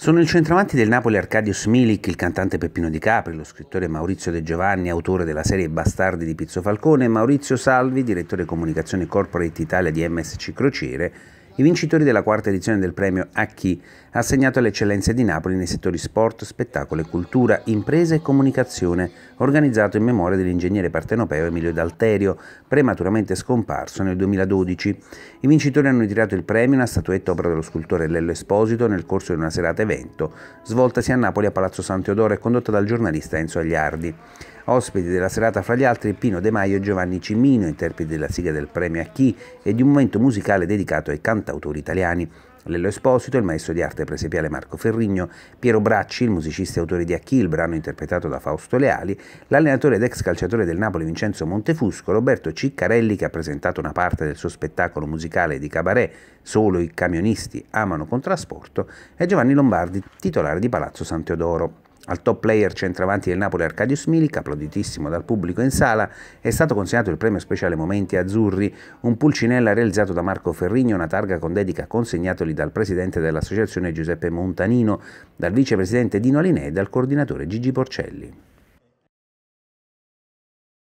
Sono il centravanti del Napoli Arcadius Milik, il cantante Peppino Di Capri, lo scrittore Maurizio De Giovanni, autore della serie Bastardi di Pizzo Falcone, e Maurizio Salvi, direttore comunicazione corporate Italia di MSC Crociere, i vincitori della quarta edizione del premio Acchi, assegnato alle eccellenze di Napoli nei settori sport, spettacolo e cultura, imprese e comunicazione, organizzato in memoria dell'ingegnere partenopeo Emilio D'Alterio, prematuramente scomparso nel 2012. I vincitori hanno ritirato il premio una statuetta opera dello scultore Lello Esposito nel corso di una serata evento, svoltasi a Napoli a Palazzo San Teodoro e condotta dal giornalista Enzo Agliardi. Ospiti della serata fra gli altri Pino De Maio e Giovanni Cimino, interpreti della sigla del premio a chi e di un momento musicale dedicato ai cantautori italiani. Lello Esposito, il maestro di arte presepiale Marco Ferrigno, Piero Bracci, il musicista e autore di Acchi, il brano interpretato da Fausto Leali, l'allenatore ed ex calciatore del Napoli Vincenzo Montefusco, Roberto Ciccarelli che ha presentato una parte del suo spettacolo musicale di cabaret Solo i camionisti amano con trasporto e Giovanni Lombardi, titolare di Palazzo San Teodoro. Al top player centravanti del Napoli Arcadius Milik, applauditissimo dal pubblico in sala, è stato consegnato il premio speciale Momenti Azzurri, un pulcinella realizzato da Marco Ferrigno, una targa con dedica consegnatogli dal presidente dell'associazione Giuseppe Montanino, dal vicepresidente Dino Linè e dal coordinatore Gigi Porcelli.